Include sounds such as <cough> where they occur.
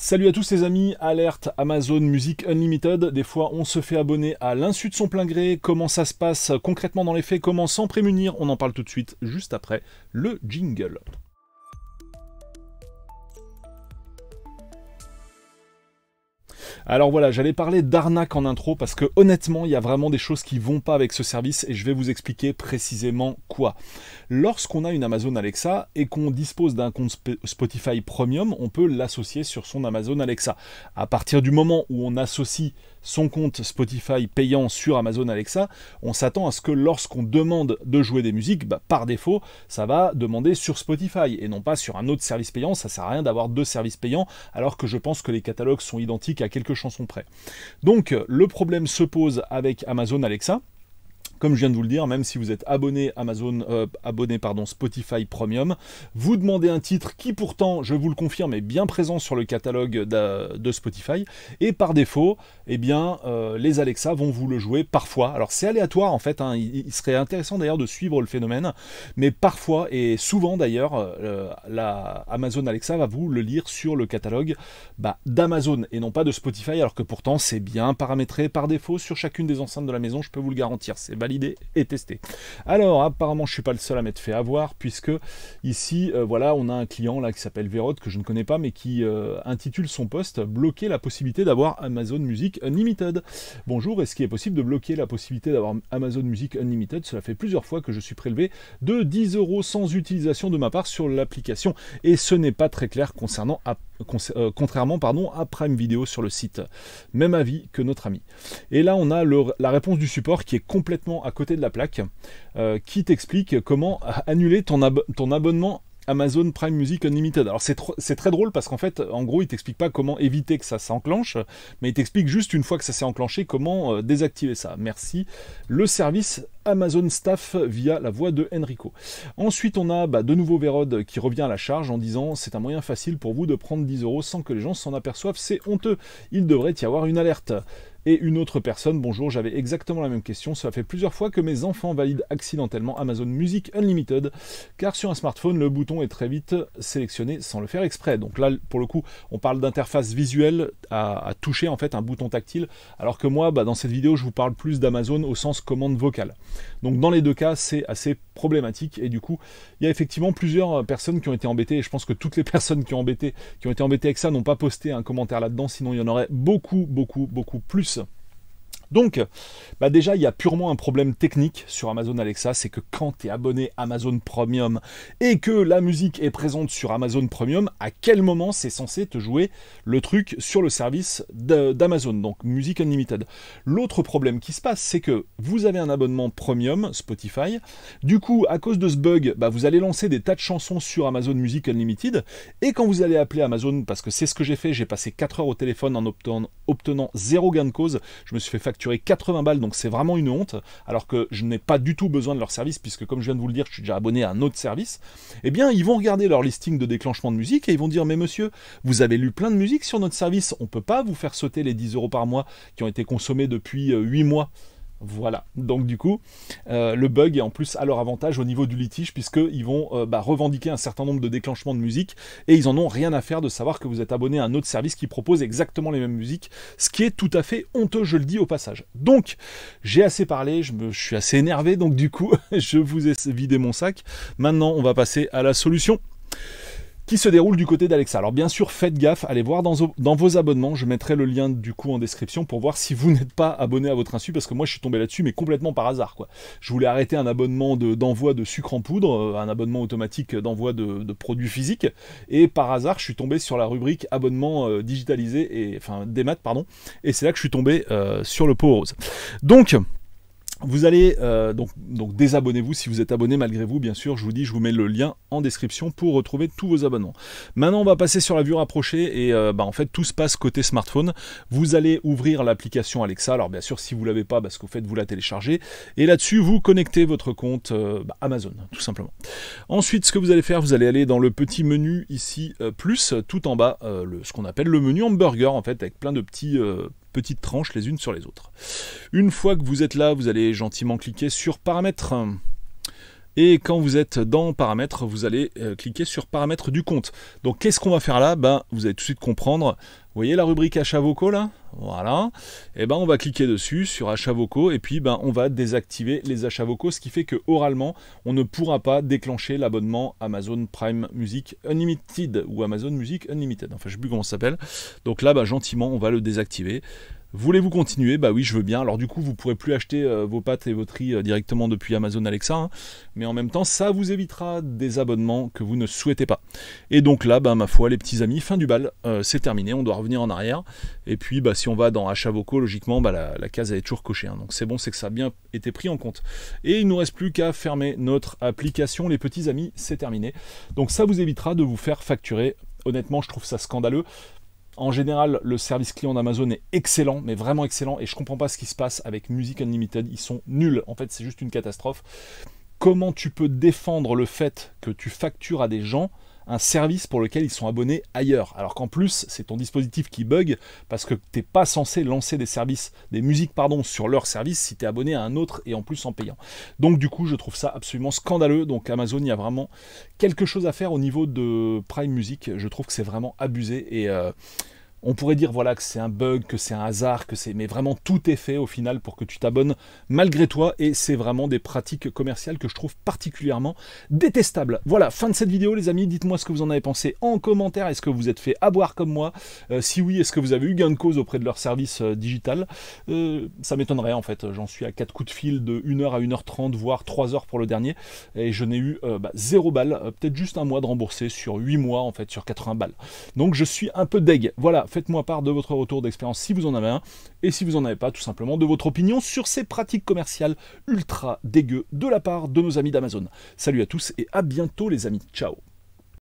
Salut à tous les amis, alerte Amazon Music Unlimited. Des fois, on se fait abonner à l'insu de son plein gré. Comment ça se passe concrètement dans les faits Comment s'en prémunir On en parle tout de suite, juste après le jingle. Alors voilà, j'allais parler d'arnaque en intro parce que honnêtement, il y a vraiment des choses qui vont pas avec ce service et je vais vous expliquer précisément quoi. Lorsqu'on a une Amazon Alexa et qu'on dispose d'un compte Spotify Premium, on peut l'associer sur son Amazon Alexa. À partir du moment où on associe son compte Spotify payant sur Amazon Alexa, on s'attend à ce que lorsqu'on demande de jouer des musiques, bah, par défaut, ça va demander sur Spotify et non pas sur un autre service payant. Ça sert à rien d'avoir deux services payants alors que je pense que les catalogues sont identiques à quelques chansons près. Donc le problème se pose avec Amazon Alexa comme je viens de vous le dire, même si vous êtes abonné Amazon, euh, abonné pardon Spotify Premium, vous demandez un titre qui pourtant, je vous le confirme, est bien présent sur le catalogue de Spotify, et par défaut, eh bien, euh, les Alexa vont vous le jouer parfois. Alors c'est aléatoire en fait, hein. il, serait intéressant d'ailleurs de suivre le phénomène, mais parfois et souvent d'ailleurs, euh, Amazon Alexa va vous le lire sur le catalogue bah, d'Amazon et non pas de Spotify, alors que pourtant c'est bien paramétré par défaut sur chacune des enceintes de la maison, je peux vous le garantir, c'est et tester. Alors, apparemment, je suis pas le seul à m'être fait avoir, puisque ici, euh, voilà, on a un client là qui s'appelle vérode que je ne connais pas, mais qui euh, intitule son poste Bloquer la possibilité d'avoir Amazon Music Unlimited. Bonjour, est-ce qu'il est possible de bloquer la possibilité d'avoir Amazon Music Unlimited Cela fait plusieurs fois que je suis prélevé de 10 euros sans utilisation de ma part sur l'application, et ce n'est pas très clair concernant euh, contrairement pardon, à Prime Video sur le site. Même avis que notre ami. Et là, on a le, la réponse du support qui est complètement à côté de la plaque euh, qui t'explique comment annuler ton, ton abonnement Amazon Prime Music Unlimited. Alors c'est très drôle parce qu'en fait, en gros, il t'explique pas comment éviter que ça s'enclenche, mais il t'explique juste une fois que ça s'est enclenché comment euh, désactiver ça. Merci. Le service Amazon Staff via la voix de Enrico. Ensuite, on a bah, de nouveau Vérode qui revient à la charge en disant c'est un moyen facile pour vous de prendre 10 euros sans que les gens s'en aperçoivent, c'est honteux. Il devrait y avoir une alerte. Et une autre personne, bonjour, j'avais exactement la même question. Cela fait plusieurs fois que mes enfants valident accidentellement Amazon Music Unlimited, car sur un smartphone, le bouton est très vite sélectionné sans le faire exprès. Donc là, pour le coup, on parle d'interface visuelle à, toucher en fait un bouton tactile, alors que moi, bah, dans cette vidéo, je vous parle plus d'Amazon au sens commande vocale. Donc dans les deux cas, c'est assez problématique et du coup, il y a effectivement plusieurs personnes qui ont été embêtées et je pense que toutes les <laughs> personnes qui ont, embêté, qui ont été embêtées avec ça n'ont pas posté un commentaire là-dedans, sinon il y en aurait beaucoup, beaucoup, beaucoup plus. Donc, bah déjà, il y a purement un problème technique sur Amazon Alexa, c'est que quand tu es abonné Amazon Premium et que la musique est présente sur Amazon Premium, à quel moment c'est censé te jouer le truc sur le service d'Amazon, donc Music Unlimited. L'autre problème qui se passe, c'est que vous avez un abonnement Premium, Spotify, du coup, à cause de ce bug, bah vous allez lancer des tas de chansons sur Amazon Music Unlimited, et quand vous allez appeler Amazon, parce que c'est ce que j'ai fait, j'ai passé 4 heures au téléphone en obtenant, obtenant zéro gain de cause, je me suis fait facturer 80 balles, donc c'est vraiment une honte, alors que je n'ai pas du tout besoin de leur service, puisque comme je viens de vous le dire, je suis déjà abonné à un autre service, et eh bien ils vont regarder leur listing de déclenchement de musique et ils vont dire, mais monsieur, vous avez lu plein de musique sur notre service, on peut pas vous faire sauter les 10 euros par mois qui ont été consommés depuis 8 euh, mois. Voilà, donc du coup, euh, le bug est en plus à leur avantage au niveau du litige, puisqu'ils vont euh, bah, revendiquer un certain nombre de déclenchements de musique, et ils en ont rien à faire de savoir que vous êtes abonné à un autre service qui propose exactement les mêmes musiques, ce qui est tout à fait honteux, je le dis au passage. Donc, j'ai assez parlé, je, me, je suis assez énervé, donc du coup, <laughs> je vous ai vidé mon sac. Maintenant, on va passer à la solution qui se déroule du côté d'Alexa. Alors bien sûr, faites gaffe, allez voir dans, vos abonnements, je mettrai le lien du coup en description pour voir si vous <laughs> n'êtes pas abonné à votre insu, parce que moi je suis tombé là-dessus, mais complètement par hasard. Quoi. Je voulais arrêter un abonnement d'envoi de, sucre en poudre, euh, un abonnement automatique d'envoi de, produits physiques, et par hasard je suis tombé sur la rubrique abonnement euh, digitalisé, et enfin des maths, pardon, et c'est là que je suis tombé euh, sur le pot rose. Donc... Vous allez euh, donc, donc désabonnez-vous si vous êtes abonné malgré vous, bien sûr. Je vous dis, je vous mets le lien en description pour retrouver tous vos abonnements. Maintenant, on va passer sur la vue rapprochée et euh, bah, en fait tout se passe côté smartphone. Vous allez ouvrir l'application Alexa. Alors bien sûr, si vous l'avez pas, parce qu'au fait vous la téléchargez et là-dessus vous connectez votre compte euh, bah, Amazon, tout simplement. Ensuite, ce que vous allez faire, vous allez aller dans le petit menu ici plus tout en bas, le, ce qu'on appelle le menu hamburger en fait, avec plein de petits petites tranches les unes sur les autres. Une fois que vous êtes là, vous allez gentiment cliquer sur paramètres. Et quand vous êtes dans paramètres, vous allez euh, cliquer sur paramètres du compte. Donc qu'est-ce qu'on va faire là ben, Vous allez tout de suite comprendre voyez la rubrique vocaux là Voilà. Et eh ben on va cliquer dessus sur vocaux et puis ben on va désactiver les achats vocaux, ce qui fait que oralement on ne pourra pas déclencher l'abonnement Amazon Prime Music Unlimited ou Amazon Music Unlimited. Enfin je sais plus comment s'appelle. Donc là ben, gentiment on va le désactiver. Voulez-vous continuer Bah oui, je veux bien. Alors du coup, vous pourrez plus acheter euh, vos pâtes et vos tri euh, directement depuis Amazon Alexa, hein. mais en même temps, ça vous évitera des abonnements que vous ne souhaitez pas. Et donc là, bah, ma foi, les petits amis, fin du bal, euh, c'est terminé. On doit revenir en arrière. Et puis, bah, si on va dans achat vocaux, logiquement, bah, la, case elle est toujours cochée. Hein. Donc c'est bon, c'est que ça a bien été pris en compte. Et il nous reste plus qu'à fermer notre application. Les petits amis, c'est terminé. Donc ça vous évitera de vous faire facturer. Honnêtement, je trouve ça scandaleux. En général, le service client d'Amazon est excellent, mais vraiment excellent. Et je comprends pas ce qui se passe avec Music Unlimited. Ils sont nuls. En fait, c'est juste une catastrophe. Comment tu peux défendre le fait que tu factures à des gens un service pour lequel ils sont abonnés ailleurs. Alors qu'en plus, c'est ton dispositif qui bug parce que t'es pas censé lancer des services, des musiques pardon, sur leur service si tu es abonné à un autre et en plus en payant. Donc du coup, je trouve ça absolument scandaleux. Donc Amazon, il y a vraiment quelque chose à faire au niveau de Prime Music. Je trouve que c'est vraiment abusé et euh, on pourrait dire voilà que c'est un bug, que c'est un hasard, que c'est mais vraiment tout est fait au final pour que tu t'abonnes malgré toi et c'est vraiment des pratiques commerciales que je trouve particulièrement détestables. Voilà, fin de cette vidéo les amis, dites-moi ce que vous en avez pensé en commentaire, est-ce que vous êtes fait boire comme moi euh, Si oui, est-ce que vous avez eu gain de cause auprès de leur service euh, digital euh, Ça m'étonnerait en fait, j'en suis à 4 coups de fil de 1h à 1h30 voire 3h pour le dernier et je n'ai eu 0 bah, balles, peut-être juste un mois de remboursé sur 8 mois en fait sur 80 balles. Donc je suis un peu deg. Voilà, faites-moi part de votre retour d'expérience si vous en avez un, et si vous n'en avez pas, tout simplement de votre opinion sur ces pratiques commerciales ultra dégueu de la part de nos amis d'Amazon. Salut à tous et à bientôt les amis, ciao